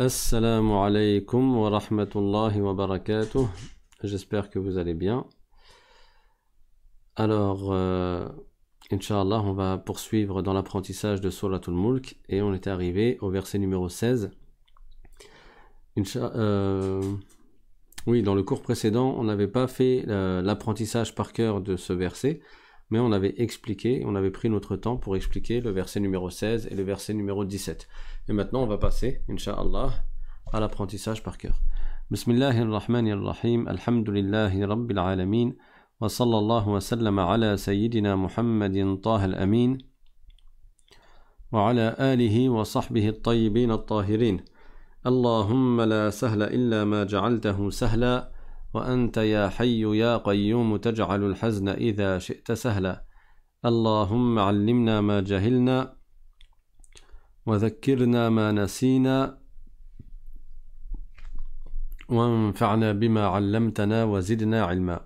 Assalamu alaikum wa rahmatullahi wa barakatuh. J'espère que vous allez bien. Alors, euh, on va poursuivre dans l'apprentissage de Suratul Mulk et on est arrivé au verset numéro 16. Euh, oui, dans le cours précédent, on n'avait pas fait euh, l'apprentissage par cœur de ce verset. mais on avait expliqué, on avait pris notre temps pour expliquer le verset numéro 16 et le verset numéro 17. Et maintenant, on va passer, inshallah, à l'apprentissage par cœur. Bismillahirrahmanirrahim, Alhamdulillahi Rabbil Alamin, wa sallallahu wa sallam ala Sayyidina Muhammadin tahal amin wa ala alihi wa sahbihi tayyibin al-tahirin. Allahumma la sahla illa ma ja'altahu sahla, وأنت يا حي يا قيوم تجعل الحزن إذا شئت سهلا اللهم علمنا ما جهلنا وذكرنا ما نسينا وانفعنا بما علمتنا وزدنا علما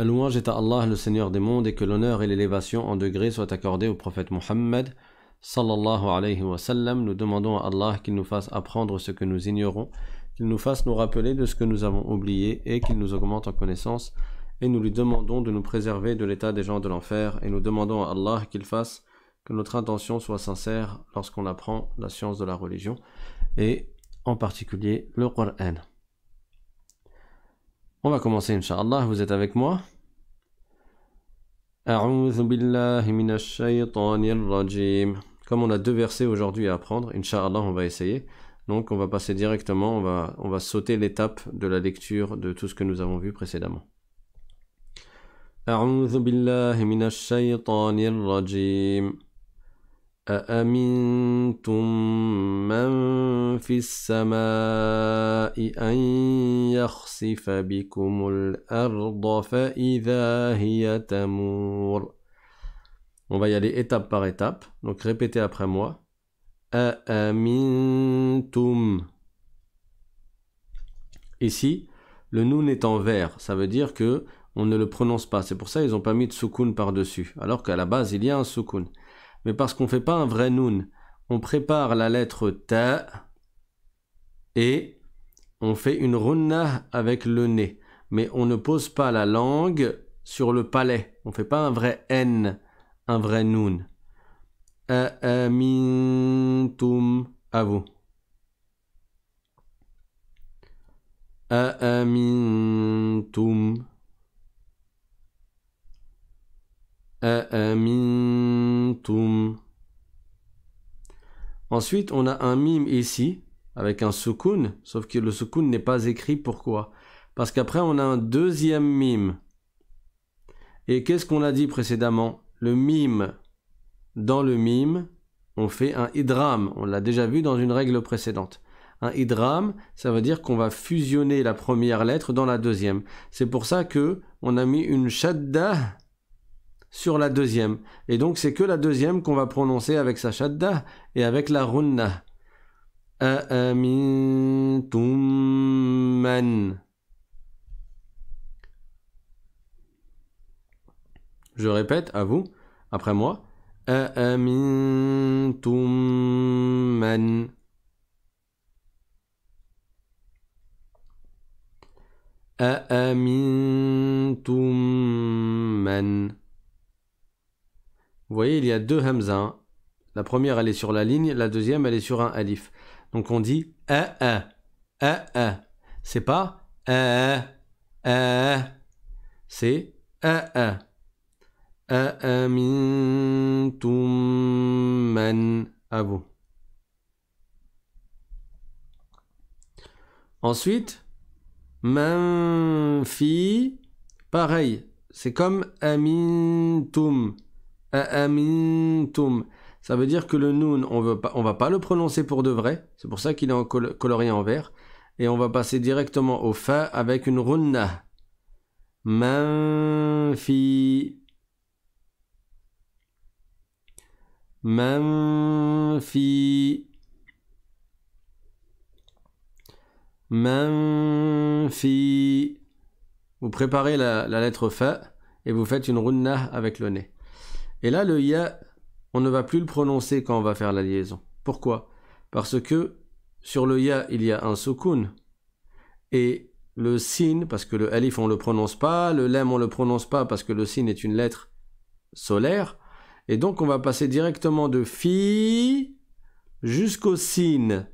La louange est à Allah, le Seigneur des mondes, et que l'honneur et l'élévation en degré soient accordés au prophète Muhammad. sallallahu alayhi wa sallam. Nous demandons à Allah qu'il nous fasse apprendre ce que nous ignorons qu'il nous fasse nous rappeler de ce que nous avons oublié et qu'il nous augmente en connaissance, et nous lui demandons de nous préserver de l'état des gens de l'enfer, et nous demandons à Allah qu'il fasse que notre intention soit sincère lorsqu'on apprend la science de la religion, et en particulier le Qur'an. On va commencer, Inch'Allah, vous êtes avec moi Comme on a deux versets aujourd'hui à apprendre, inshallah on va essayer. Donc on va passer directement, on va, on va sauter l'étape de la lecture de tout ce que nous avons vu précédemment. On va y aller étape par étape, donc répétez après moi. A-A-M-I-N-T-O-U-M Ici, le noun est en vert, ça veut dire que on ne le prononce pas. C'est pour ça qu'ils n'ont pas mis de soukoun par-dessus, alors qu'à la base, il y a un soukoun. Mais parce qu'on ne fait pas un vrai noun, on prépare la lettre ta et on fait une runna avec le nez. Mais on ne pose pas la langue sur le palais. On ne fait pas un vrai n, un vrai noun. A-A-M-I-N-T-O-M à vous. Amin Ensuite, on a un mime ici, avec un soukoun, sauf que le soukoun n'est pas écrit. Pourquoi Parce qu'après, on a un deuxième mime. Et qu'est-ce qu'on a dit précédemment Le mime dans le mime, on fait un idram. On l'a déjà vu dans une règle précédente. Un idram, ça veut dire qu'on va fusionner la première lettre dans la deuxième. C'est pour ça que on a mis une shadda sur la deuxième. Et donc c'est que la deuxième qu'on va prononcer avec sa shadda et avec la runna. Je répète à vous, après moi. أأمنتم من أأمنتم من Vous voyez, il y a deux hamza. La première, elle est sur la ligne, la deuxième, elle est sur un alif. Donc on dit a a a a. C'est pas a C'est a a. أأمنتم man à vous. Ensuite, fi pareil, c'est comme amintum, tum. Ça veut dire que le noun, on ne va pas le prononcer pour de vrai. C'est pour ça qu'il est coloré en vert. Et on va passer directement au fa avec une runna. Manfi, من في Vous préparez la, lettre fa et vous faites une runna avec le nez. Et là, le ya, on ne va plus le prononcer quand on va faire la liaison. Pourquoi Parce que sur le ya, il y a un sukun. Et le sin, parce que le alif, on ne le prononce pas. Le lem, on ne le prononce pas parce que le sin est une lettre solaire. Et donc on va passer directement de Fi jusqu'au Sin.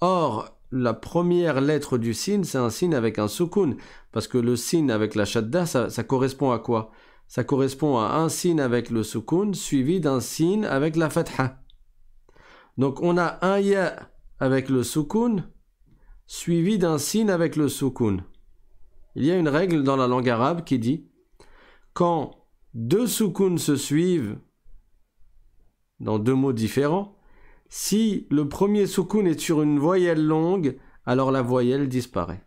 Or, la première lettre du Sin, c'est un Sin avec un soukoun. Parce que le Sin avec la Shadda, ça, correspond à quoi Ça correspond à un Sin avec le soukoun, suivi d'un Sin avec la Fatha. Donc on a un Ya avec le Sukun suivi d'un Sin avec le Sukun. Il y a une règle dans la langue arabe qui dit quand deux Sukun se suivent dans deux mots différents, si le premier soukoun est sur une voyelle longue, alors la voyelle disparaît.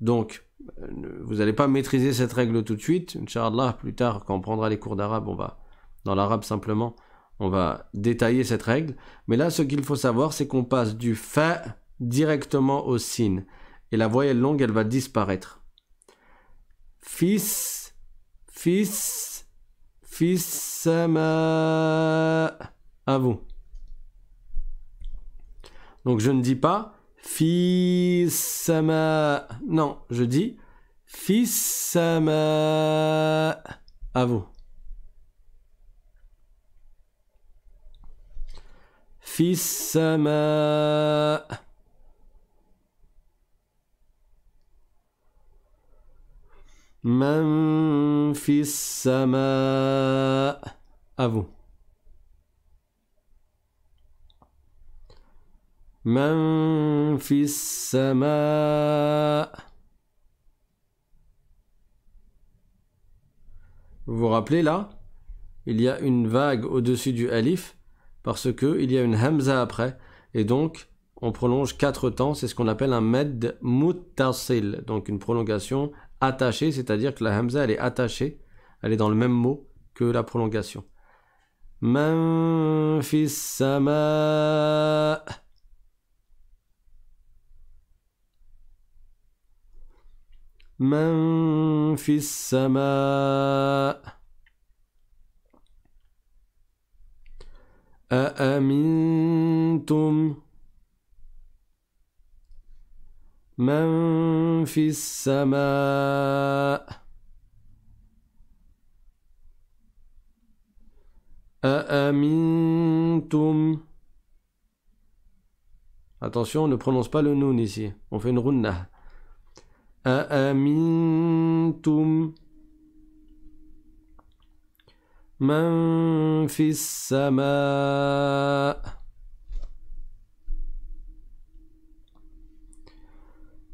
Donc, euh, vous n'allez pas maîtriser cette règle tout de suite. Inch'Allah, plus tard, quand on prendra les cours d'arabe, on va, dans l'arabe simplement, on va détailler cette règle. Mais là, ce qu'il faut savoir, c'est qu'on passe du fa directement au sin. Et la voyelle longue, elle va disparaître. Fis, fis. Fissama. À ah vous. Donc je ne dis pas Fissama. Non, je dis Fissama. À ah vous. Fissama. Man fis sama. À vous. Man fis sama. Vous vous rappelez là Il y a une vague au-dessus du alif parce que il y a une hamza après et donc on prolonge quatre temps, c'est ce qu'on appelle un med mutasil, donc une prolongation attaché, c'est-à-dire que la hamza elle est attachée, elle est dans le même mot que la prolongation. Man fis sama. Man fis sama. أأمنتم من في السماء Attention, on ne prononce pas le nun ici. On fait une runna. أأمنتم من في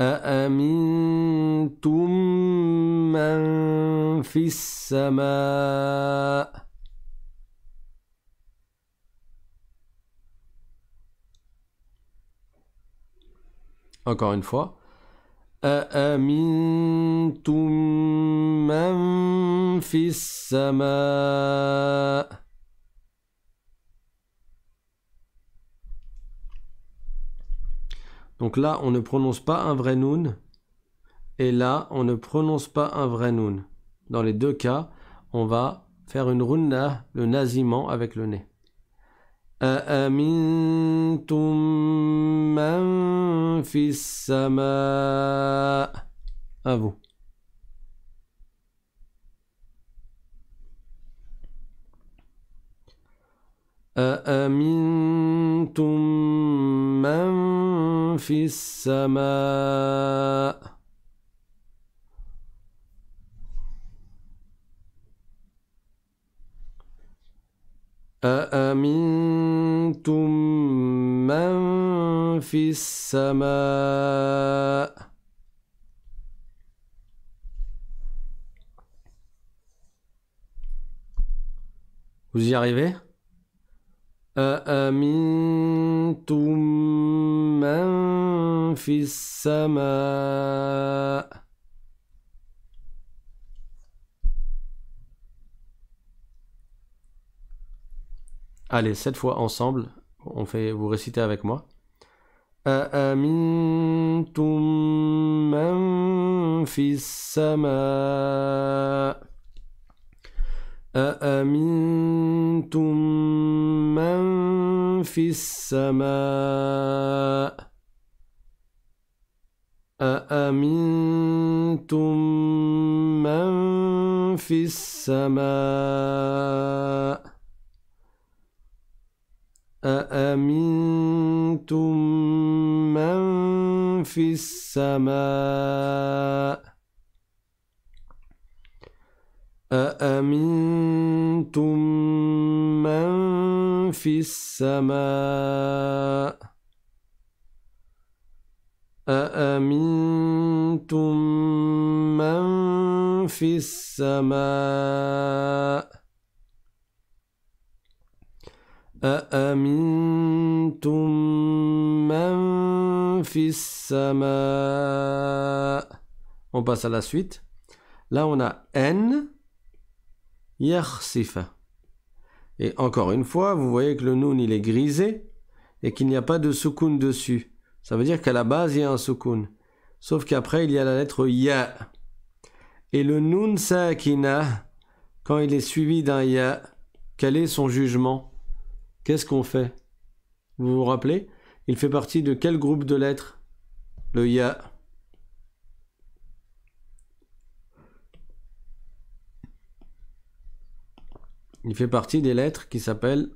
أأمنتم من في السماء Encore une fois. أأمنتم من في السماء Donc là, on ne prononce pas un vrai noun. Et là, on ne prononce pas un vrai noun. Dans les deux cas, on va faire une runna, le nasiment avec le nez. A vous. a amin tum man fi sama a amin tum man fi sama vous y arrivez أأمنتم من في السماء Allez, cette fois ensemble, on fait, vous récitez avec moi. أأمنتم من في السماء أأمنتم من في السماء أأمنتم من في السماء أأمنتم من في السماء أأمنتم من في السماء أأمنتم من في السماء أأمنتم من في السماء On passe à la suite. Là, on a N. Sifa. Et encore une fois, vous voyez que le Noun il est grisé et qu'il n'y a pas de soukoun dessus. Ça veut dire qu'à la base il y a un soukoun. Sauf qu'après il y a la lettre Ya. Et le Noun Sakina, quand il est suivi d'un Ya, quel est son jugement Qu'est-ce qu'on fait Vous vous rappelez Il fait partie de quel groupe de lettres Le Ya. Il fait partie des lettres qui s'appellent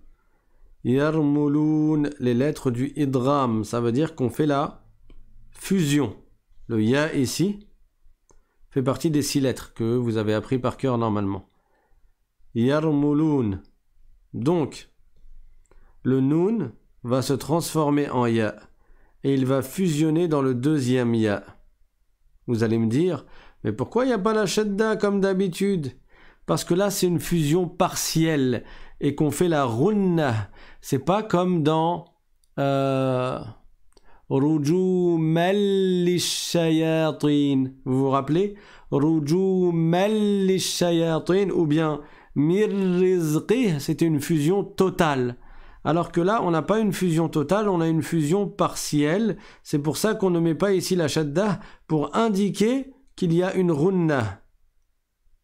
Yarmulun, les lettres du Idram. Ça veut dire qu'on fait la fusion. Le Ya ici fait partie des six lettres que vous avez appris par cœur normalement. Yarmulun. Donc, le Noun va se transformer en Ya et il va fusionner dans le deuxième Ya. Vous allez me dire, mais pourquoi il n'y a pas la Shedda comme d'habitude parce que là c'est une fusion partielle et qu'on fait la runna. C'est pas comme dans euh, Vous vous rappelez ou bien c'était une fusion totale. Alors que là, on n'a pas une fusion totale, on a une fusion partielle. C'est pour ça qu'on ne met pas ici la shadda pour indiquer qu'il y a une runna.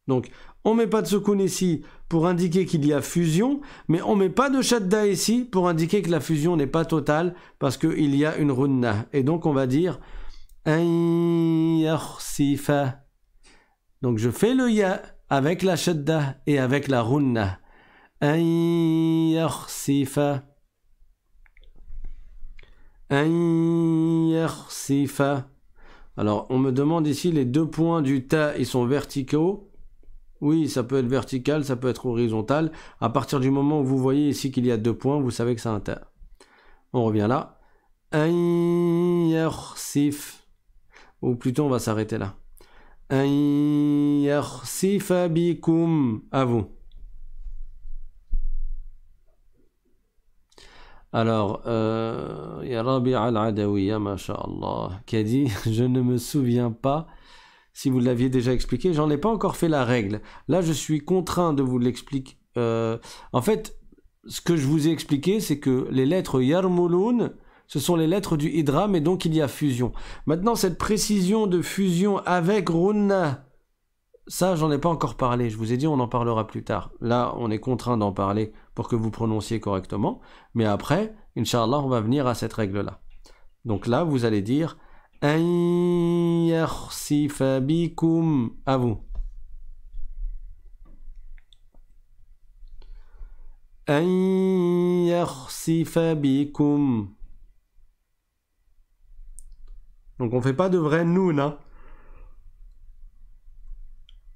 Donc, on met pas de Sukun ici pour indiquer qu'il y a fusion, mais on met pas de Shadda ici pour indiquer que la fusion n'est pas totale parce qu'il y a une Runna. Et donc on va dire Donc je fais le Ya avec la Shadda et avec la Runna. Alors on me demande ici les deux points du Ta, ils sont verticaux. Oui, ça peut être vertical, ça peut être horizontal. À partir du moment où vous voyez ici qu'il y a deux points, vous savez que ça inter. On revient là. Sif. Ou plutôt, on va s'arrêter là. Sif abikum. À vous. Alors, euh, Rabi al-Adawiya, masha'Allah, qui a dit Je ne me souviens pas si vous l'aviez déjà expliqué. J'en ai pas encore fait la règle. Là, je suis contraint de vous l'expliquer. Euh, en fait, ce que je vous ai expliqué, c'est que les lettres Yarmulun, ce sont les lettres du Hydra, mais donc il y a fusion. Maintenant, cette précision de fusion avec runa, ça, j'en ai pas encore parlé. Je vous ai dit, on en parlera plus tard. Là, on est contraint d'en parler pour que vous prononciez correctement. Mais après, Inch'Allah, on va venir à cette règle-là. Donc là, vous allez dire Aïe, si fabicum à vous. Aïe, si fabicum. Donc on fait pas de vrai nous,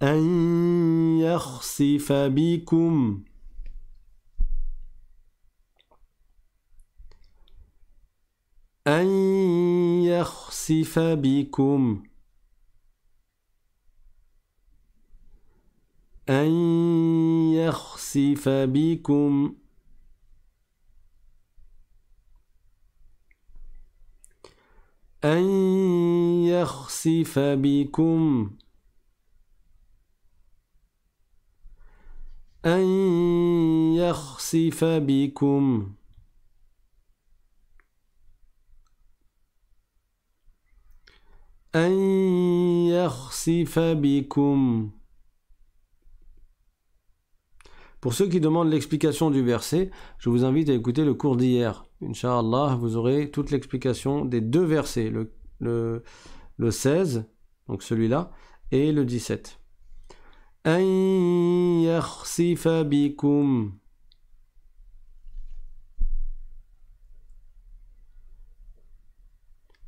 Aïe, si fabicum. أن يخسف بكم أن يخسف بكم أن يخسف بكم أن يخسف بكم Pour ceux qui demandent l'explication du verset, je vous invite à écouter le cours d'hier. Inch'Allah, vous aurez toute l'explication des deux versets, le, 16, donc celui-là, et le 17.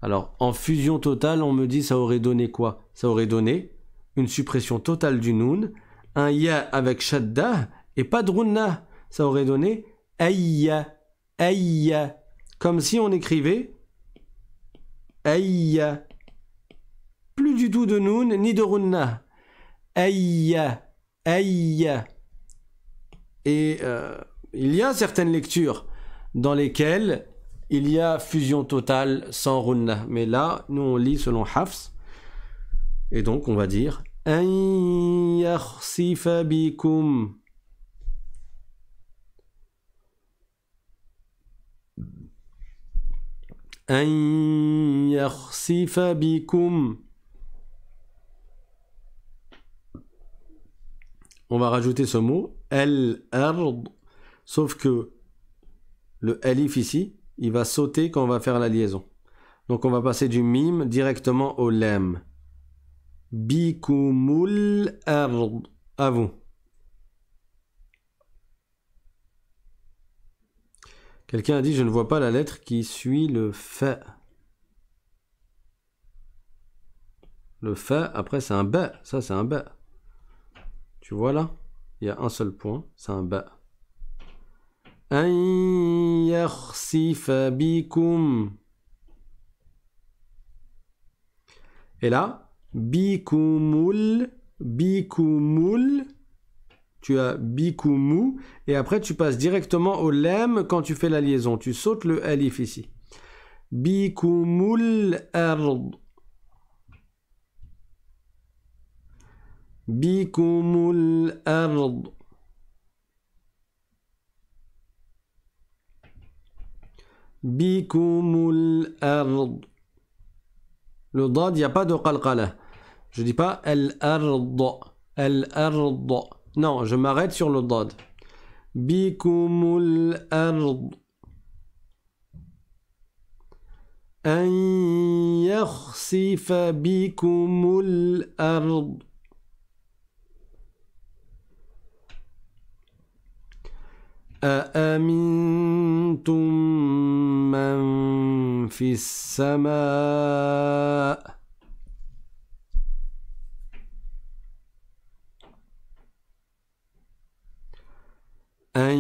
Alors, en fusion totale, on me dit ça aurait donné quoi Ça aurait donné une suppression totale du noun, un ya avec shadda et pas de runna. Ça aurait donné ayya, ayya. Comme si on écrivait ayya. Plus du tout de noun ni de runna. Ayya, ayya. Et euh, il y a certaines lectures dans lesquelles il y a fusion totale sans runna. Mais là, nous on lit selon Hafs. Et donc on va dire bikum. On va rajouter ce mot, el ard, sauf que le alif ici, il va sauter quand on va faire la liaison. Donc on va passer du mime directement au lem. Bikumul ard. À vous. Quelqu'un a dit je ne vois pas la lettre qui suit le fait. Le fa, après c'est un ba. Ça c'est un ba. Tu vois là Il y a un seul point, c'est un ba. أن bi بكم Et là, bikumul, bikumul, tu as bikumu, et après tu passes directement au lem quand tu fais la liaison. Tu sautes le alif ici. Bikumul ard. Bikumul ard. Bikumul ard. Le dad, il n'y a pas de qalqala. Je dis pas El ard. El ard. Non, je m'arrête sur le dad. Bikumul ard. An yakhsifa bikumul ard. أأمنتم من في السماء أن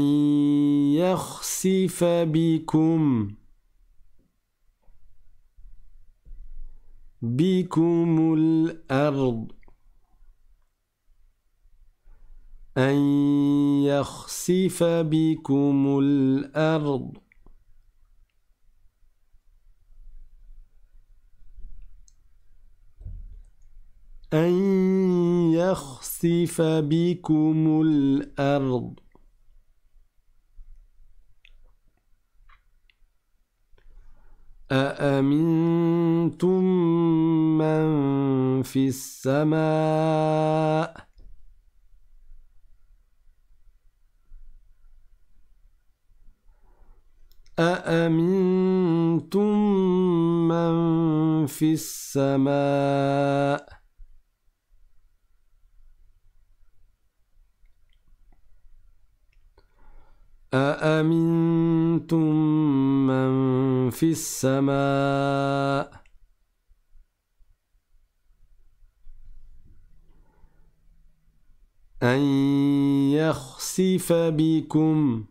يخسف بكم بكم الأرض أن يخسف بكم الأرض أن يخسف بكم الأرض أأمنتم من في السماء ؟ أأمنتم من في السماء أأمنتم من في السماء أن يخسف بكم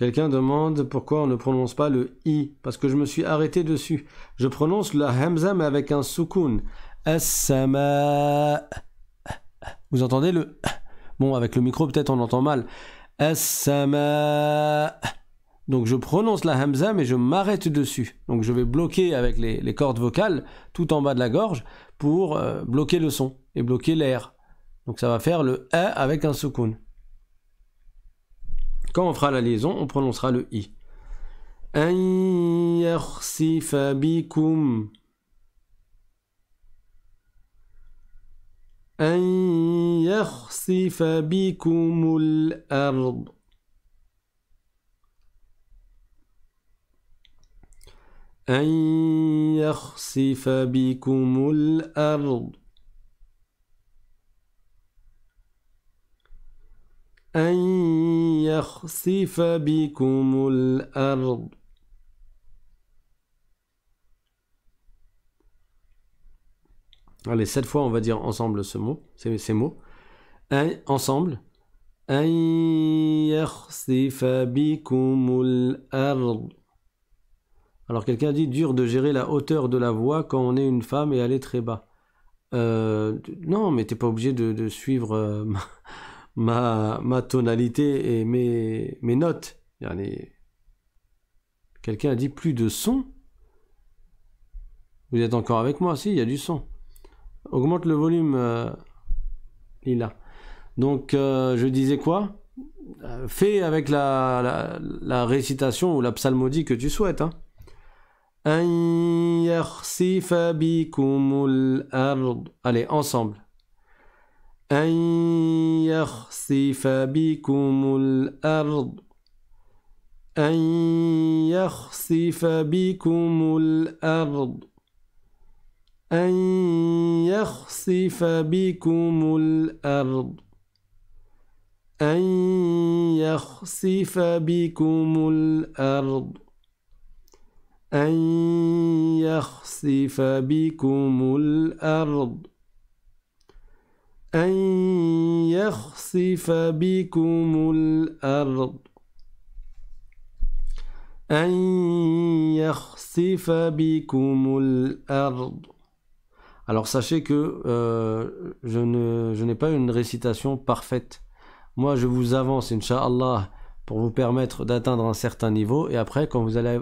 Quelqu'un demande pourquoi on ne prononce pas le i, parce que je me suis arrêté dessus. Je prononce la hamza avec un soukoun. as Vous entendez le Bon, avec le micro, peut-être on entend mal. as Donc je prononce la hamza, mais je m'arrête dessus. Donc je vais bloquer avec les, cordes vocales tout en bas de la gorge pour euh, bloquer le son et bloquer l'air. Donc ça va faire le a avec un soukoun. Quand on fera la liaison, on prononcera le I. Aïe yachsifa bikoum Aïe yachsifa bikoum oul ard Aïe yachsifa ard أن Allez, cette fois, on va dire ensemble ce mot, ces, ces mots. Un, hein, ensemble. Alors quelqu'un dit dur de gérer la hauteur de la voix quand on est une femme et aller très bas. Euh, non, mais t'es pas obligé de, suivre euh, ma, tonalité et mes, notes. Quelqu'un a dit plus de son Vous êtes encore avec moi Si, il y a du son. Augmente le volume, euh, Lila. Donc, euh, je disais quoi euh, Fais avec la, récitation ou la psalmodie que tu souhaites. Hein. Allez, ensemble. أن يخسف بكم الأرض أن يخسف بكم الأرض أن يخسف بكم الأرض أن يخسف بكم الأرض أن يخسف بكم الأرض ard Alors sachez que euh, je, n'ai pas une récitation parfaite. Moi je vous avance, Inch'Allah, pour vous permettre d'atteindre un certain niveau. Et après, quand vous allez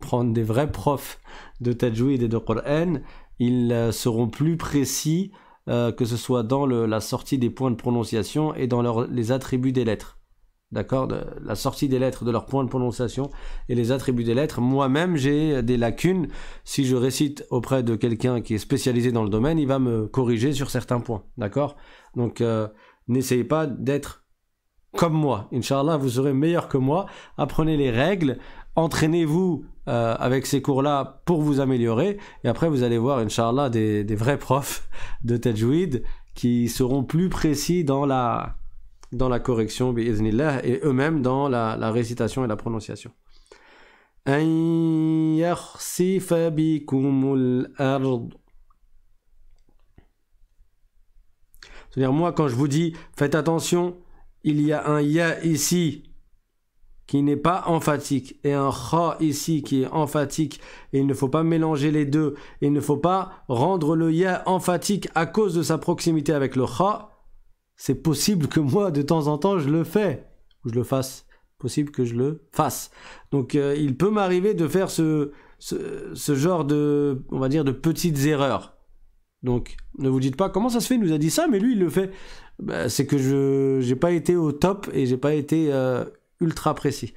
prendre des vrais profs de tajwid et de Qur'an, ils euh, seront plus précis euh, que ce soit dans la sortie des points de prononciation et dans les attributs des lettres. D'accord La sortie des lettres de leurs points de prononciation et les attributs des lettres. Moi-même, j'ai des lacunes. Si je récite auprès de quelqu'un qui est spécialisé dans le domaine, il va me corriger sur certains points. D'accord Donc, euh, n'essayez pas d'être comme moi. Inch'Allah, vous serez meilleur que moi. Apprenez les règles. Entraînez-vous euh, avec ces cours-là pour vous améliorer. Et après, vous allez voir, Inch'Allah, des, des vrais profs de Tajwid qui seront plus précis dans la, dans la correction, et eux-mêmes dans la, la, récitation et la prononciation. C'est-à-dire, moi, quand je vous dis, faites attention, il y a un ya ici, qui n'est pas emphatique et un kha ici qui est emphatique et il ne faut pas mélanger les deux et il ne faut pas rendre le ya emphatique à cause de sa proximité avec le kha c'est possible que moi de temps en temps je le fais ou je le fasse possible que je le fasse donc euh, il peut m'arriver de faire ce, ce, genre de on va dire de petites erreurs donc ne vous dites pas comment ça se fait, il nous a dit ça, mais lui il le fait. Bah, c'est que je n'ai pas été au top et j'ai pas été euh, ultra précis.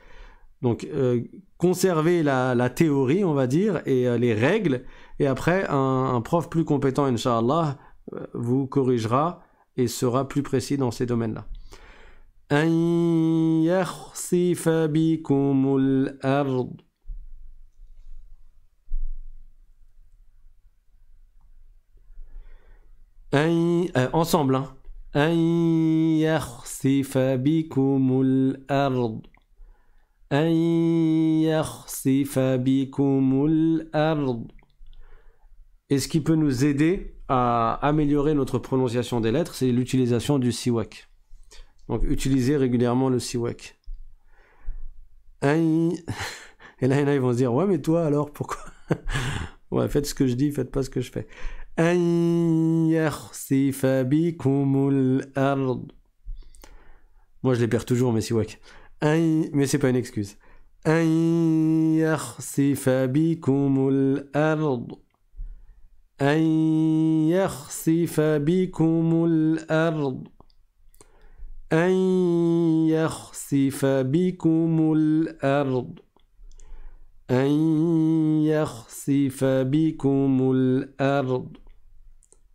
Donc euh, conservez la, théorie, on va dire, et euh, les règles, et après un, prof plus compétent, inshallah, euh, vous corrigera et sera plus précis dans ces domaines-là. ensemble, hein. Et ce qui peut nous aider à améliorer notre prononciation des lettres, c'est l'utilisation du siwak. Donc utilisez régulièrement le siwak. Et là, ils vont se dire, ouais, mais toi alors, pourquoi Ouais, faites ce que je dis, faites pas ce que je fais. أن يخسف بكم الأرض Moi je les perds toujours mais mes siwak. Mais c'est pas une excuse. أن يخسف بكم الأرض أن يخسف بكم الأرض أن يخسف بكم الأرض أن يخسف بكم الأرض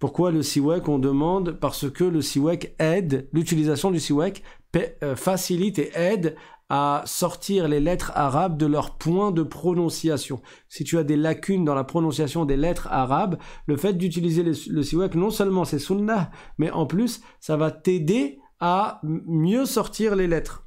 Pourquoi le Siwek On demande parce que le Siwek aide, l'utilisation du Siwek euh, facilite et aide à sortir les lettres arabes de leur point de prononciation. Si tu as des lacunes dans la prononciation des lettres arabes, le fait d'utiliser le, Siwek, non seulement c'est sunnah, mais en plus, ça va t'aider à mieux sortir les lettres.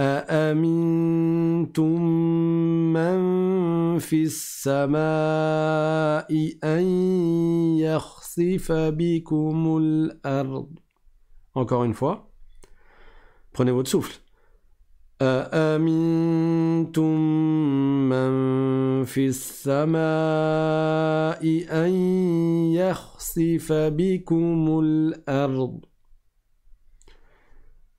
أأمنتم من في السماء أن يخسف بكم الأرض Encore une fois, prenez votre souffle. أأمنتم من في السماء أن يخسف بكم الأرض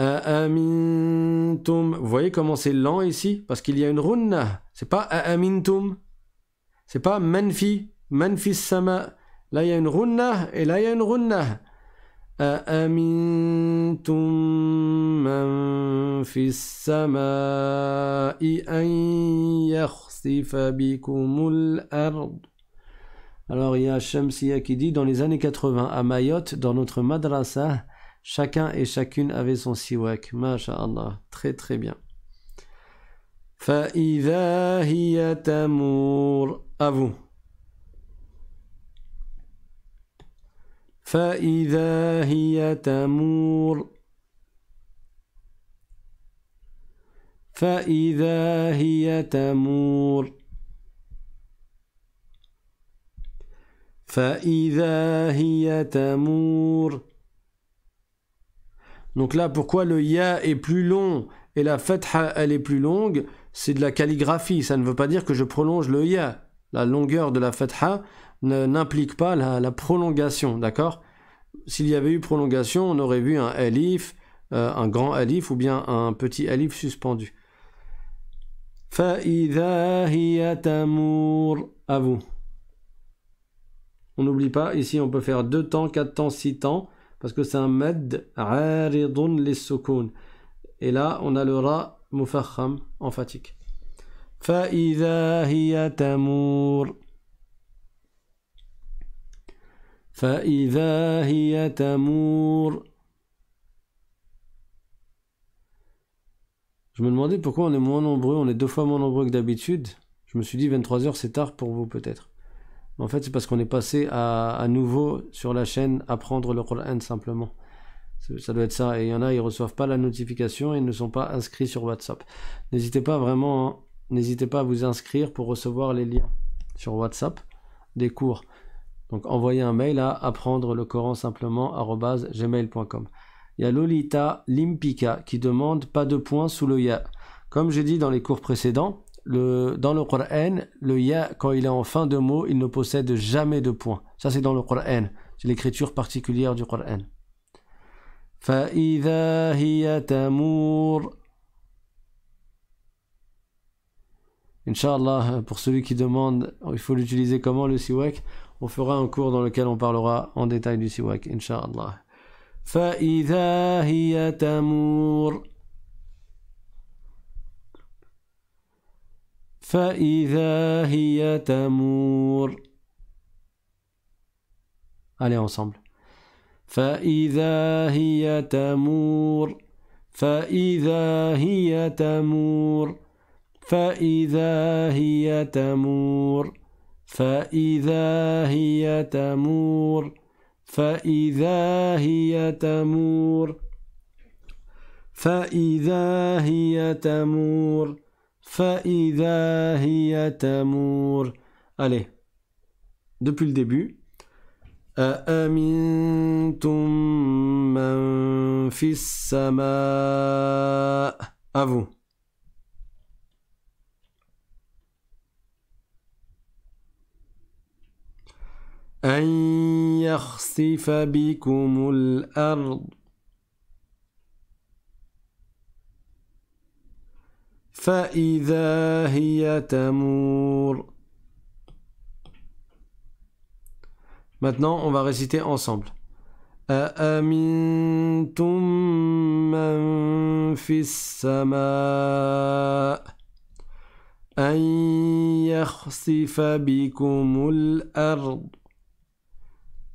Euh, Vous voyez comment c'est lent ici Parce qu'il y a une runna. C'est pas Ce euh, C'est pas Manfi. Manfi sama. Là, il y a une runna et là, il y a une runna. Aamintum euh, Manfi sama. Alors, il y a Shamsia qui dit dans les années 80 à Mayotte, dans notre madrasa, Chacun et chacune avait son siwak. Masha'Allah. Très très bien. Fa'idha hiya tamur. A vous. Faida hiya tamur. فإذا هي amour! Donc là, pourquoi le ya est plus long et la fatha elle est plus longue C'est de la calligraphie, ça ne veut pas dire que je prolonge le ya. La longueur de la fatha n'implique pas la, prolongation, d'accord S'il y avait eu prolongation, on aurait vu un alif, euh, un grand alif ou bien un petit alif suspendu. Faida, à vous on n'oublie pas ici on peut faire deux temps quatre temps six temps parce que c'est un mad aridun Et là, on a le ra mufakham emphatique fatigue. hiya tamur. تمور Je me demandais pourquoi on est moins nombreux, on est deux fois moins nombreux que d'habitude. Je me suis dit 23h c'est tard pour vous peut-être. En fait, c'est parce qu'on est passé à, nouveau sur la chaîne apprendre le Coran simplement. Ça doit être ça. Et il y en a, ils reçoivent pas la notification et ne sont pas inscrits sur WhatsApp. N'hésitez pas vraiment, hein, n'hésitez pas à vous inscrire pour recevoir les liens sur WhatsApp des cours. Donc envoyez un mail à apprendre le Coran simplement Il y a Lolita Limpica qui demande pas de points sous le ya. Comme j'ai dit dans les cours précédents, dans le Coran, le ya, quand il est en fin de mot, il ne possède jamais de point. Ça, c'est dans le Coran. C'est l'écriture particulière du Coran. N. hiya Inch'Allah, pour celui qui demande, il faut l'utiliser comment le siwak On fera un cours dans lequel on parlera en détail du siwak, Inch'Allah. فإذا هي تمور Allez ensemble فإذا هي تمور فإذا هي تمور فإذا هي تمور فإذا هي تمور فإذا هي تمور فإذا هي تمور فإذا هي تمور Allez, depuis le début. أأمنتم من في السماء À vous. أن يخسف بكم الأرض فإذا هي تمور. Maintenant, on va réciter ensemble. أأمنتم من في السماء أن يخسف بكم الأرض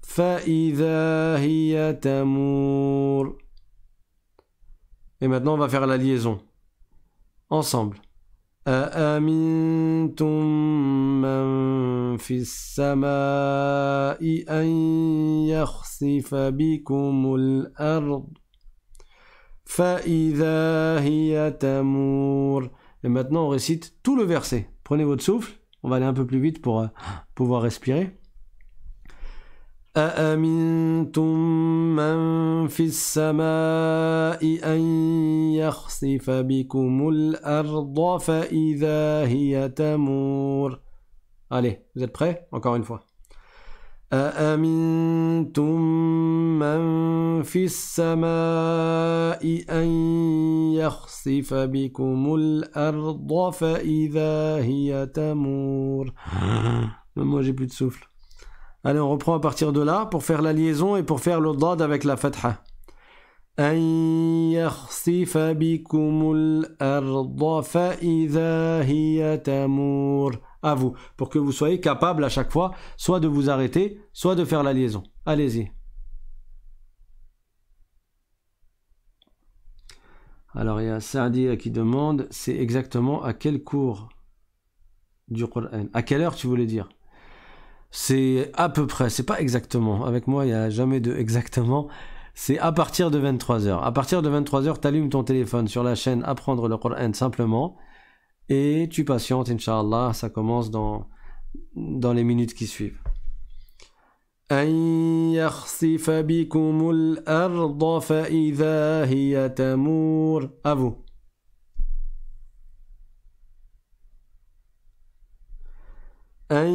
فإذا هي تمور. Et maintenant, on va faire la liaison ensemble. Et maintenant on récite tout le verset. Prenez votre souffle, on va aller un peu plus vite pour euh, pouvoir respirer. أأمنتم من في السماء أن يخسف بكم الأرض فإذا هي تمور Allez, vous êtes prêts Encore une fois. أأمنتم من في السماء أن يخسف بكم الأرض فإذا هي تمور Moi j'ai plus de souffle. Allez, on reprend à partir de là pour faire la liaison et pour faire le avec la fatha. À vous, pour que vous soyez capable à chaque fois soit de vous arrêter, soit de faire la liaison. Allez-y. Alors il y a Saadi qui demande, c'est exactement à quel cours du Coran À quelle heure tu voulais dire c'est à peu près, c'est pas exactement. Avec moi, il n'y a jamais de exactement. C'est à partir de 23h. À partir de 23h, tu allumes ton téléphone sur la chaîne Apprendre le Coran simplement et tu patientes, Inch'Allah, ça commence dans, dans les minutes qui suivent. À vous. أن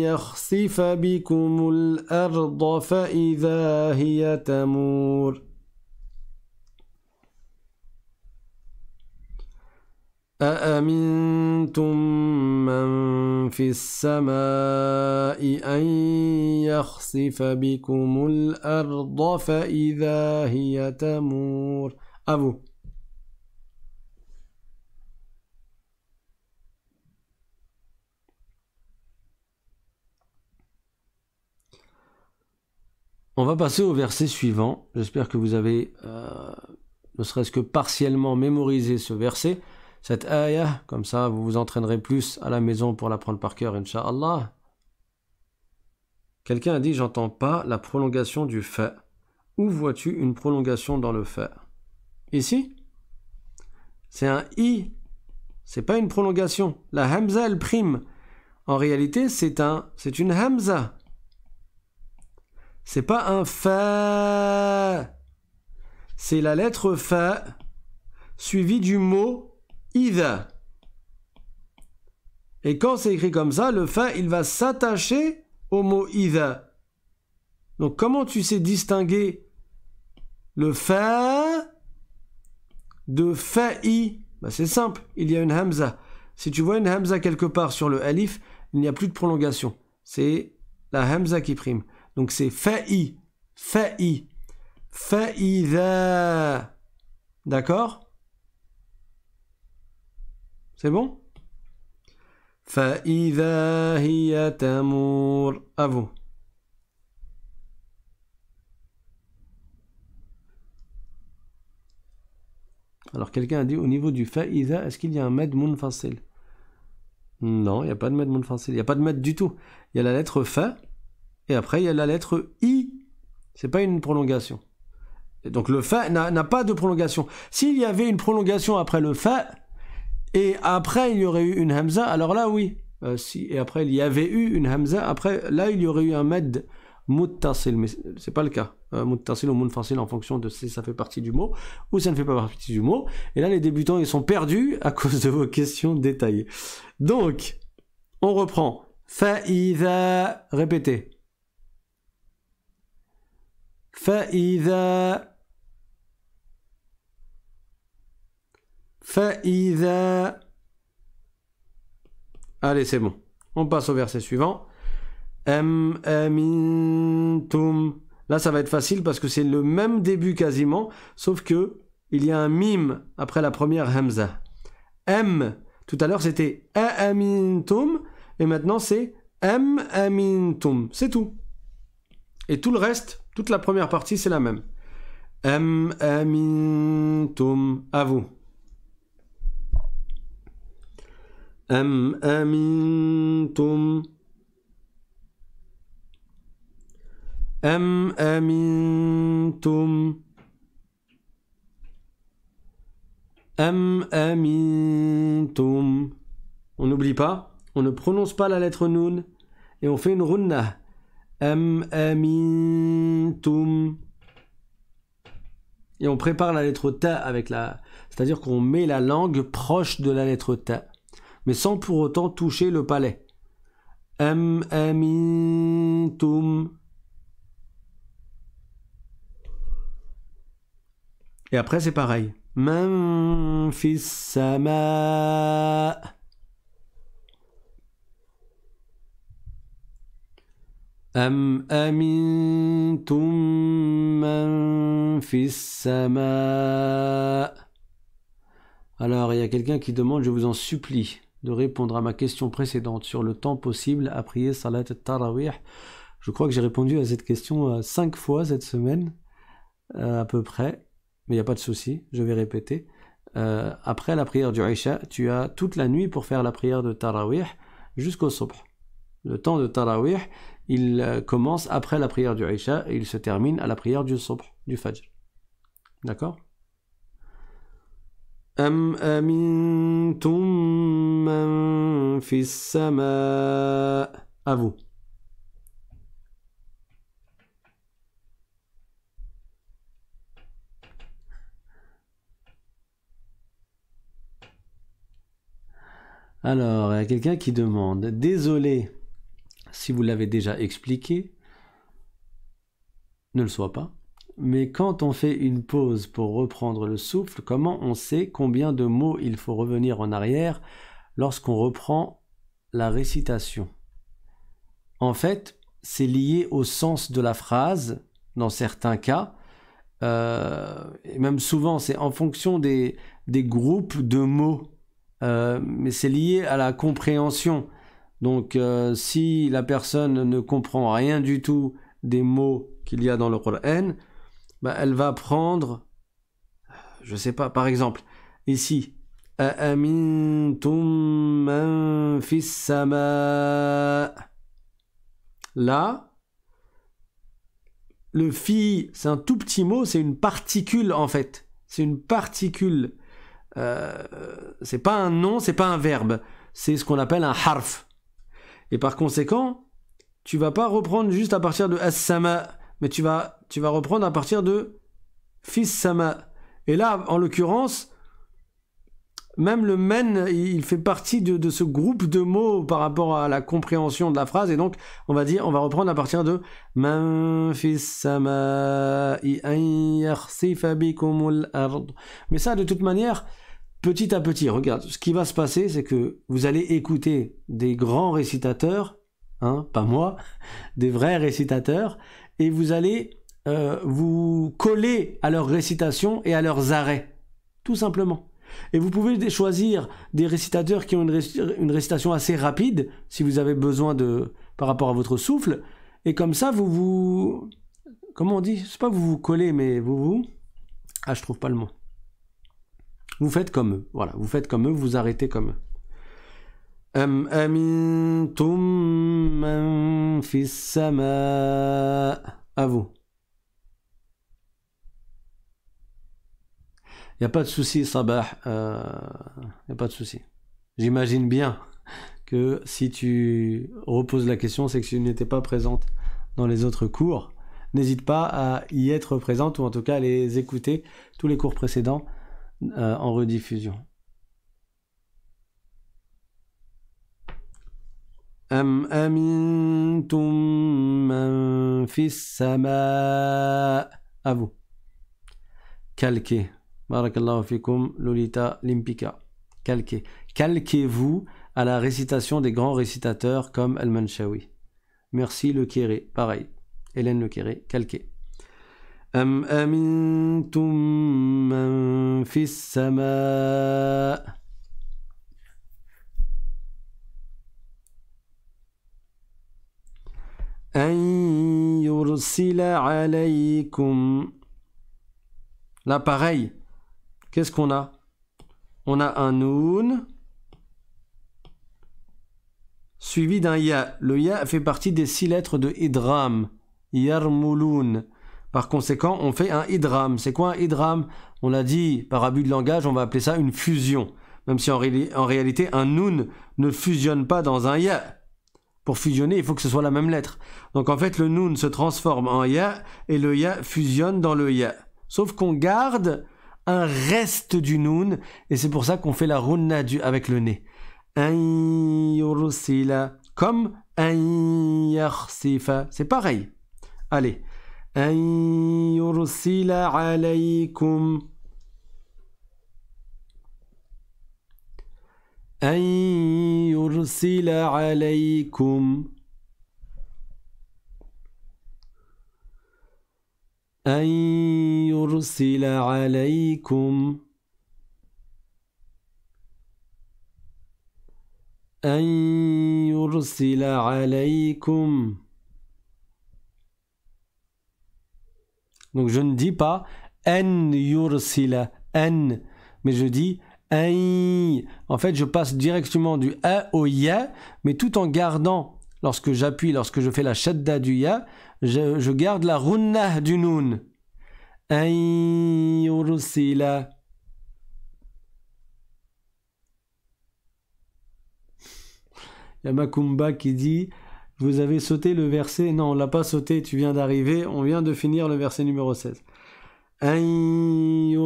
يخسف بكم الأرض فإذا هي تمور أأمنتم من في السماء أن يخسف بكم الأرض فإذا هي تمور أبو On va passer au verset suivant. J'espère que vous avez, euh, ne serait-ce que partiellement, mémorisé ce verset, cette ayah. Comme ça, vous vous entraînerez plus à la maison pour l'apprendre par cœur, Inch'Allah. Quelqu'un a dit J'entends pas la prolongation du fait. Où vois-tu une prolongation dans le fa Ici C'est un i. C'est pas une prolongation. La hamza, elle prime. En réalité, c'est un, c'est une hamza. C'est pas un fa. C'est la lettre fa suivie du mot ida. Et quand c'est écrit comme ça, le fa, il va s'attacher au mot ida. Donc comment tu sais distinguer le fa de fa i bah, C'est simple, il y a une hamza. Si tu vois une hamza quelque part sur le alif, il n'y a plus de prolongation. C'est la hamza qui prime. Donc c'est fa'i, fa'i, fa'idha. D'accord C'est bon Fa'idha hiya tamur. À vous. Alors quelqu'un a dit au niveau du fa'idha, est-ce qu'il y a un med munfasil Non, il n'y a pas de med munfasil, il n'y a pas de med du tout. Il y a la lettre fa et après, il y a la lettre I. C'est pas une prolongation. donc le fa n'a pas de prolongation. S'il y avait une prolongation après le fa, et après il y aurait eu une hamza, alors là oui. Euh, si, et après il y avait eu une hamza, après là il y aurait eu un med muttasil, mais c'est pas le cas. Euh, muttasil ou munfasil en fonction de si ça fait partie du mot ou ça ne fait pas partie du mot. Et là les débutants ils sont perdus à cause de vos questions détaillées. Donc, on reprend. «» répétez. Fa فإذا Allez, c'est bon. On passe au verset suivant. m Là, ça va être facile parce que c'est le même début quasiment, sauf que il y a un mime après la première hamza. M. Tout à l'heure, c'était amintum et maintenant c'est amin C'est tout. Et tout le reste, toute la première partie, c'est la même. m amintum, à vous. Am amintum. Am M, Am On n'oublie pas, on ne prononce pas la lettre noun et on fait une runa. Am amintum. Et on prépare la lettre ta avec la. C'est-à-dire qu'on met la langue proche de la lettre ta, mais sans pour autant toucher le palais. m amintum. Et après, c'est pareil. a fis sama. Alors, il y a quelqu'un qui demande, je vous en supplie, de répondre à ma question précédente sur le temps possible à prier Salat Tarawih. Je crois que j'ai répondu à cette question euh, cinq fois cette semaine, euh, à peu près, mais il n'y a pas de souci, je vais répéter. Euh, après la prière du Isha, tu as toute la nuit pour faire la prière de Tarawih jusqu'au Subh. Le temps de Tarawih, il euh, commence après la prière du Aïcha et il se termine à la prière du Subh, du Fajr. D'accord أم à vous Alors, il y a quelqu'un qui demande Désolé, si vous l'avez déjà expliqué, ne le soit pas. Mais quand on fait une pause pour reprendre le souffle, comment on sait combien de mots il faut revenir en arrière lorsqu'on reprend la récitation En fait, c'est lié au sens de la phrase, dans certains cas, euh, et même souvent, c'est en fonction des, groupes de mots, euh, mais c'est lié à la compréhension. Donc euh, si la personne ne comprend rien du tout des mots qu'il y a dans le Coran, bah, elle va prendre, je ne sais pas, par exemple, ici, Là, le fi, c'est un tout petit mot, c'est une particule en fait. C'est une particule. Euh, c'est pas un nom, c'est pas un verbe. C'est ce qu'on appelle un harf. Et par conséquent, tu vas pas reprendre juste à partir de As-Sama, mais tu vas, reprendre à partir de « Sama. Et là, en l'occurrence, même le men, il fait partie de, de, ce groupe de mots par rapport à la compréhension de la phrase. Et donc, on va dire, on va reprendre à partir de Mais ça, de toute manière, petit à petit, regarde, ce qui va se passer, c'est que vous allez écouter des grands récitateurs, hein, pas moi, des vrais récitateurs, et vous allez euh, vous coller à leurs récitations et à leurs arrêts, tout simplement. Et vous pouvez choisir des récitateurs qui ont une, une récitation assez rapide, si vous avez besoin de, par rapport à votre souffle, et comme ça, vous vous... Comment on dit c'est pas, vous vous collez, mais vous vous... Ah, je trouve pas le mot. Vous faites comme eux. Voilà, vous faites comme eux, vous arrêtez comme eux. A À vous. Il n'y a pas de souci, Sabah. Il euh, n'y a pas de souci. J'imagine bien que si tu reposes la question, c'est que tu n'étais pas présente dans les autres cours. N'hésite pas à y être présente ou en tout cas à les écouter. Tous les cours précédents euh, en rediffusion. Amintum vous calquez calquez vous à la récitation des grands récitateurs comme Elman manshawi merci le Kéré pareil Hélène le Kéré calquez أم Là, pareil, qu'est-ce qu'on a On a un OUN. suivi d'un ya. Le ya fait partie des six lettres de idram, yarmulun. Par conséquent, on fait un idram. C'est quoi un idram On l'a dit par abus de langage, on va appeler ça une fusion. Même si en, réalité, un noun ne fusionne pas dans un ya. Pour fusionner, il faut que ce soit la même lettre. Donc en fait, le noun se transforme en ya et le ya fusionne dans le ya. Sauf qu'on garde un reste du noun et c'est pour ça qu'on fait la runna du, avec le nez. Comme un C'est pareil. Allez. أن يرسل عليكم أن يرسل عليكم أن يرسل عليكم أن يرسل عليكم Donc je ne dis pas n yursila, n mais je dis En fait, je passe directement du a au ya, mais tout en gardant, lorsque j'appuie, lorsque je fais la shadda du ya, je, garde la runna du nun. Yamakumba qui dit vous avez sauté le verset. Non, on l'a pas sauté, tu viens d'arriver. On vient de finir le verset numéro 16. alaykum.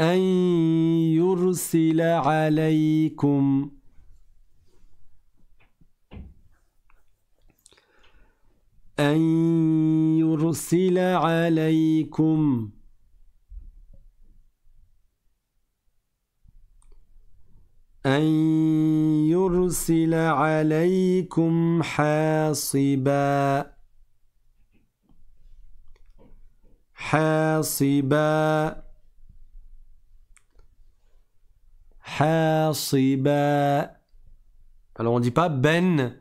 أن يرسل عليكم أن يرسل عليكم أن يرسل عليكم حاصبا حاصبا Alors on dit pas ben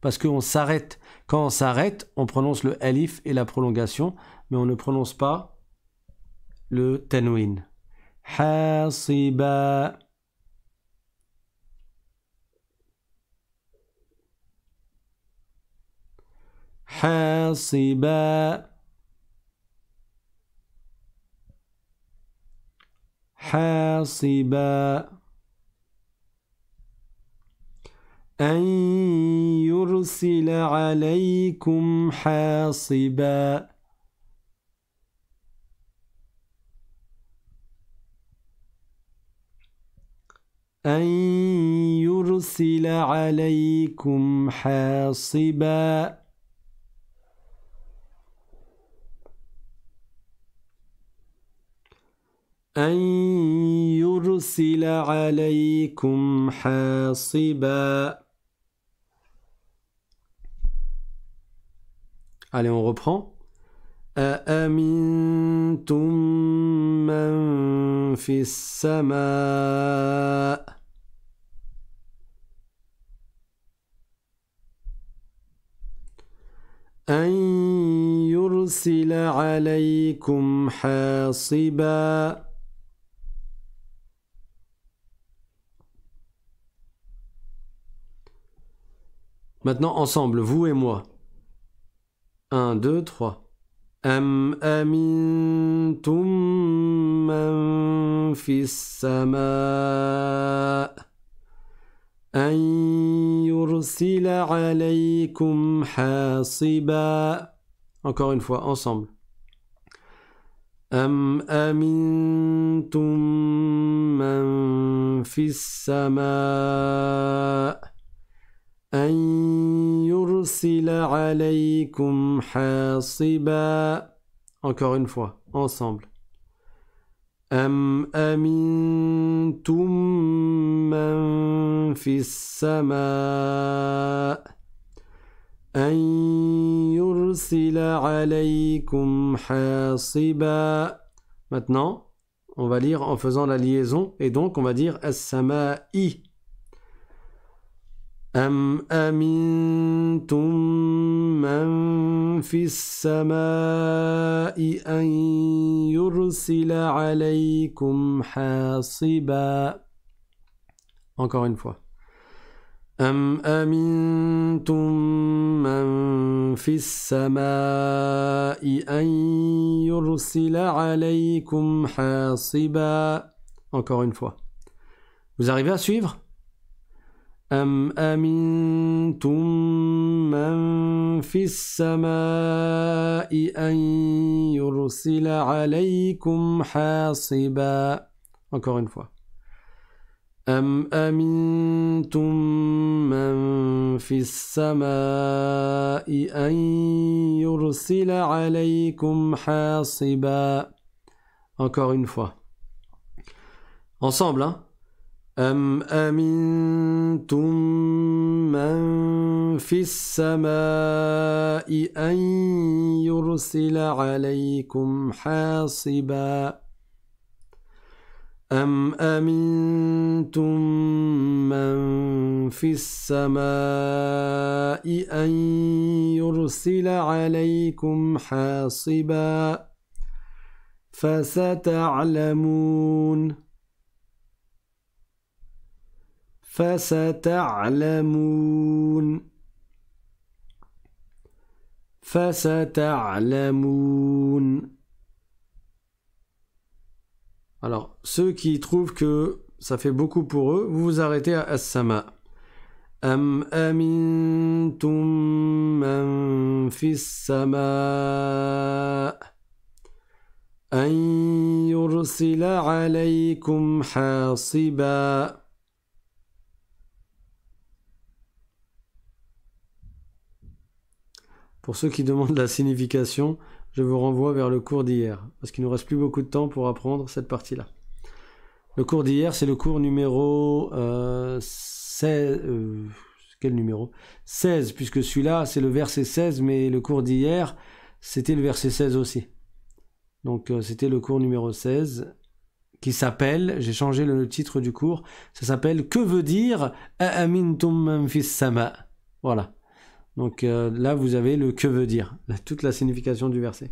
parce qu'on s'arrête. Quand on s'arrête, on prononce le alif et la prolongation, mais on ne prononce pas le tenuin. أن يرسل عليكم حاصبا أن يرسل عليكم حاصبا أن يرسل عليكم حاصباً Allez on reprend Amin tumman fi s-samaa. An yursil 'alaykum Maintenant ensemble vous et moi 1, 2, 3. أم أمنتم من في السماء أن يرسل عليكم حاصبا Encore une fois, ensemble. أم أمنتم من في السماء أن يرسل عليكم حاصبا Encore une fois, ensemble. أم أمنتم من في السماء أن يرسل عليكم حاصبا Maintenant, on va lire en faisant la liaison et donc on va dire as-sama'i Am amin tum man fi s-sama'i ay ursila 'alaykum hasiba Encore une fois Am amin tum man fi s-sama'i ay ursila 'alaykum hasiba Encore une fois Vous arrivez à suivre أم أمنتم من في السماء أن يرسل عليكم حاصبا Encore une fois. أم أمنتم من في السماء أن يرسل عليكم حاصبا Encore une fois. Ensemble, hein أم أمنتم من في السماء أن يرسل عليكم حاصبا أم أمنتم من في السماء أن يرسل عليكم حاصبا فستعلمون فستعلمون فستعلمون Alors, ceux qui trouvent que ça fait beaucoup pour eux, vous vous arrêtez à As-Sama. أم أمنتم من في السماء أن يرسل عليكم حاصباً Pour ceux qui demandent la signification, je vous renvoie vers le cours d'hier, parce qu'il ne nous reste plus beaucoup de temps pour apprendre cette partie-là. Le cours d'hier, c'est le cours numéro 16. Euh, euh, quel numéro 16, puisque celui-là, c'est le verset 16, mais le cours d'hier, c'était le verset 16 aussi. Donc euh, c'était le cours numéro 16, qui s'appelle, j'ai changé le titre du cours, ça s'appelle Que veut dire Aamintum sama Voilà. Donc euh, là, vous avez le « que veut dire », toute la signification du verset.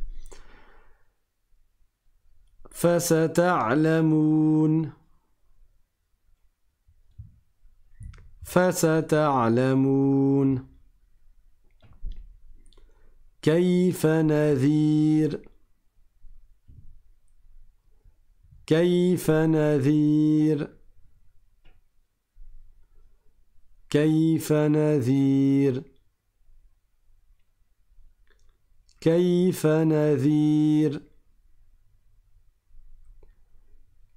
« Fa Alamoun Fa Alamoun Kayfa nazir »« Kayfa nazir »« Kayfa nazir » كيف نذير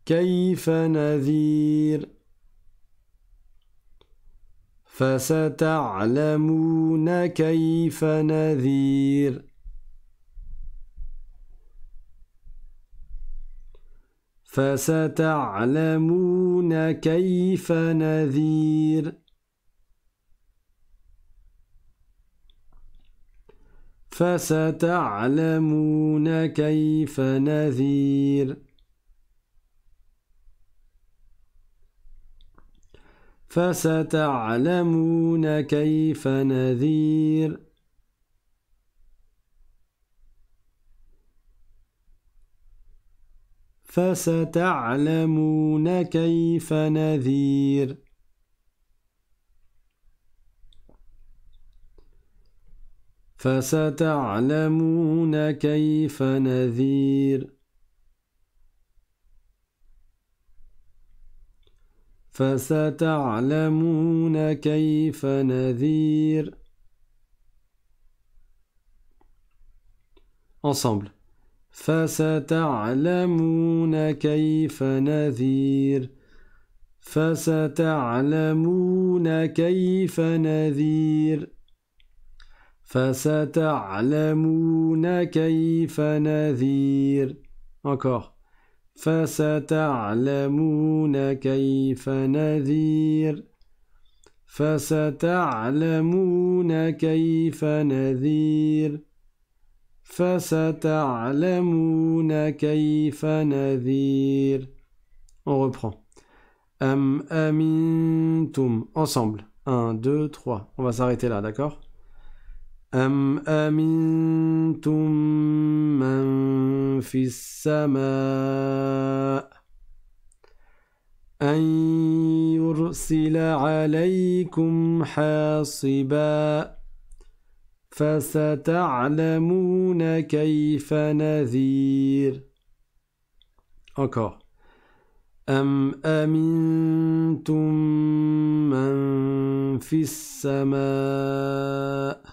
كيف نذير فستعلمون كيف نذير فستعلمون كيف نذير فستعلمون كيف نذير فستعلمون كيف نذير فستعلمون كيف نذير فستعلمون كيف نذير فستعلمون كيف نذير ensemble فستعلمون كيف نذير فستعلمون كيف نذير Fa sa kayfa Encore. Fa sa ta'alamouna kayfa nadhir. Fa sa kayfa nadhir. Fa On reprend. Am amintoum. Ensemble. Un, deux, trois. On va s'arrêter là, d'accord أم أمنتم من في السماء أن يرسل عليكم حاصبا فستعلمون كيف نذير Encore. أم أمنتم من في السماء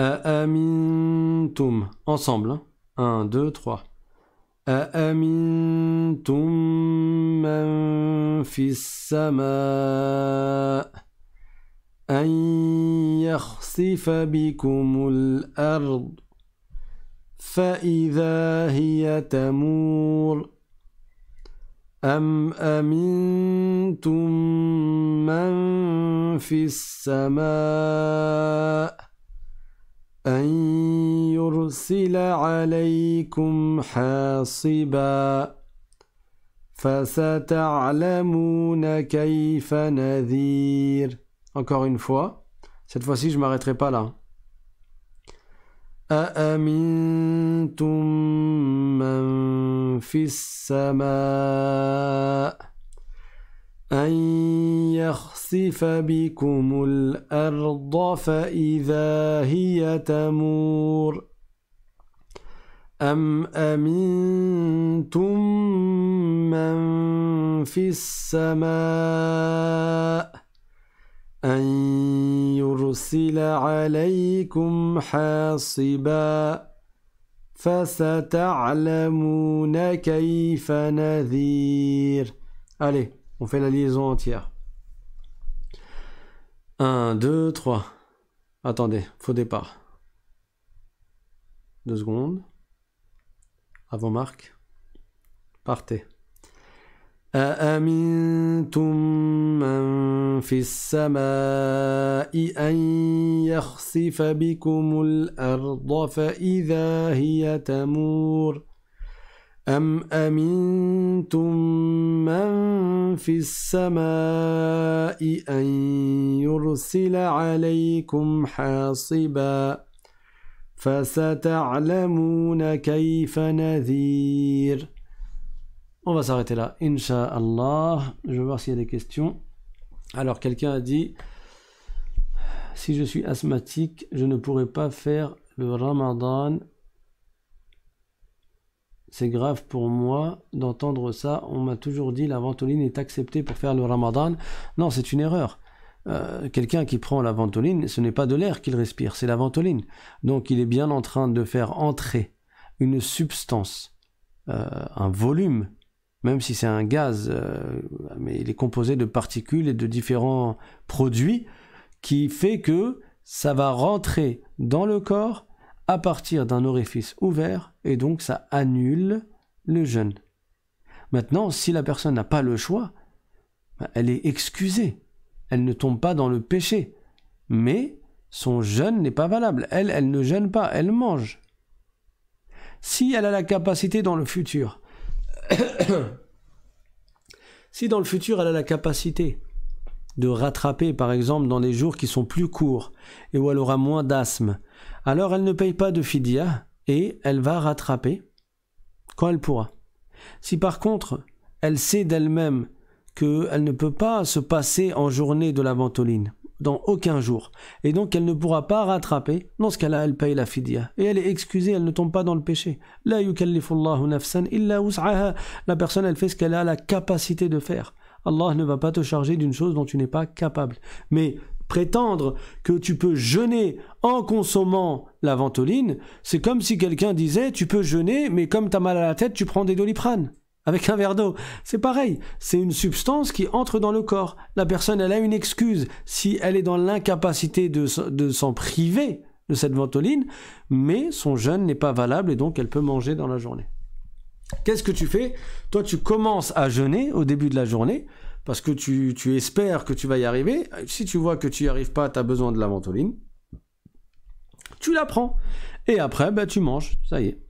أأمنتم ensemble 1 2 3 أأمنتم من في السماء أن يخسف بكم الأرض فإذا هي تمور أم أمنتم من في السماء أن يرسل عليكم حاصبا فستعلمون كيف نذير Encore une fois, cette fois-ci je m'arrêterai pas là. أأمنتم من في السماء أن يخسف بكم الأرض فإذا هي تمور أم أمنتم من في السماء أن يرسل عليكم حاصبا فستعلمون كيف نذير عليه On fait la liaison entière. 1, 2, 3. Attendez, faux départ. deux secondes. Avant marque. Partez. أأمنتم من في السماء أن يخسف بكم الأرض فإذا أم من في أن يرسل عليكم حاصبا فستعلمون كيف نذير On va s'arrêter là, Inch'Allah. Je vais voir s'il y a des questions. Alors, quelqu'un a dit Si je suis asthmatique, je ne pourrai pas faire le ramadan c'est grave pour moi d'entendre ça. On m'a toujours dit la ventoline est acceptée pour faire le ramadan. Non, c'est une erreur. Euh, quelqu'un qui prend la ventoline, ce n'est pas de l'air qu'il respire, c'est la ventoline. Donc il est bien en train de faire entrer une substance, euh, un volume, même si c'est un gaz, euh, mais il est composé de particules et de différents produits qui fait que ça va rentrer dans le corps à partir d'un orifice ouvert et donc ça annule le jeûne. Maintenant, si la personne n'a pas le choix, bah, elle est excusée. Elle ne tombe pas dans le péché. Mais son jeûne n'est pas valable. Elle, elle ne jeûne pas, elle mange. Si elle a la capacité dans le futur, si dans le futur elle a la capacité de rattraper par exemple dans les jours qui sont plus courts et où elle aura moins d'asthme, alors elle ne paye pas de fidia et elle va rattraper quand elle pourra. Si par contre elle sait d'elle-même qu'elle ne peut pas se passer en journée de la ventoline, dans aucun jour, et donc elle ne pourra pas rattraper, dans ce cas-là elle paye la fidia, et elle est excusée, elle ne tombe pas dans le péché. La La personne elle fait ce qu'elle a la capacité de faire. Allah ne va pas te charger d'une chose dont tu n'es pas capable. Mais prétendre que tu peux jeûner en consommant la ventoline, c'est comme si quelqu'un disait tu peux jeûner, mais comme tu as mal à la tête, tu prends des doliprane avec un verre d'eau. C'est pareil, c'est une substance qui entre dans le corps. La personne, elle a une excuse si elle est dans l'incapacité de s'en priver de cette ventoline, mais son jeûne n'est pas valable et donc elle peut manger dans la journée. Qu'est-ce que tu fais Toi, tu commences à jeûner au début de la journée parce que tu, espères que tu vas y arriver. Si tu vois que tu n'y arrives pas, tu as besoin de la ventoline. Tu la prends. Et après, bah, tu manges. Ça y est.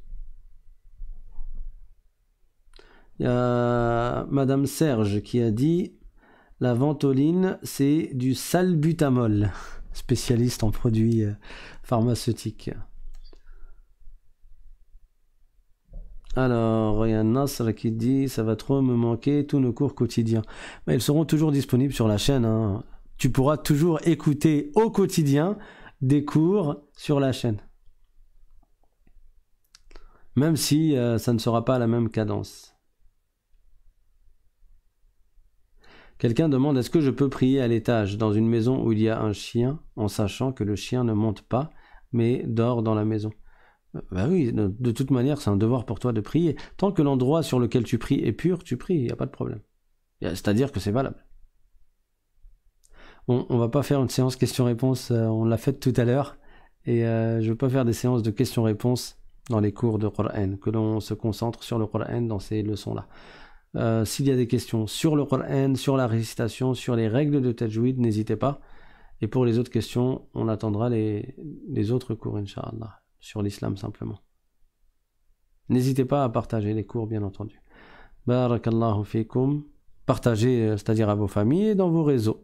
Il y a Madame Serge qui a dit la ventoline, c'est du salbutamol, spécialiste en produits euh, pharmaceutiques. Alors, il y a Nasr qui dit Ça va trop me manquer tous nos cours quotidiens. Mais ils seront toujours disponibles sur la chaîne. Hein. Tu pourras toujours écouter au quotidien des cours sur la chaîne. Même si euh, ça ne sera pas à la même cadence. Quelqu'un demande Est-ce que je peux prier à l'étage dans une maison où il y a un chien en sachant que le chien ne monte pas mais dort dans la maison bah oui, de toute manière, c'est un devoir pour toi de prier. Tant que l'endroit sur lequel tu pries est pur, tu pries, il n'y a pas de problème. C'est-à-dire que c'est valable. On, on va pas faire une séance questions-réponses, euh, on l'a faite tout à l'heure, et euh, je veux pas faire des séances de questions-réponses dans les cours de Qur'an, que l'on se concentre sur le Qur'an dans ces leçons-là. Euh, s'il y a des questions sur le Qur'an, sur la récitation, sur les règles de Tajwid, n'hésitez pas. Et pour les autres questions, on attendra les, les autres cours, Inch'Allah. sur l'islam simplement. N'hésitez pas à partager les cours, bien entendu. Barakallahu fikum. Partagez, c'est-à-dire à vos familles et dans vos réseaux.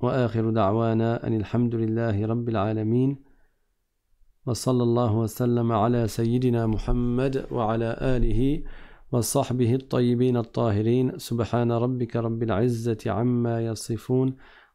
وآخر دعوانا أن الحمد لله رب العالمين وصلى الله وسلم على سيدنا محمد وعلى آله وصحبه الطيبين الطاهرين سبحان ربك رب العزة عما يصفون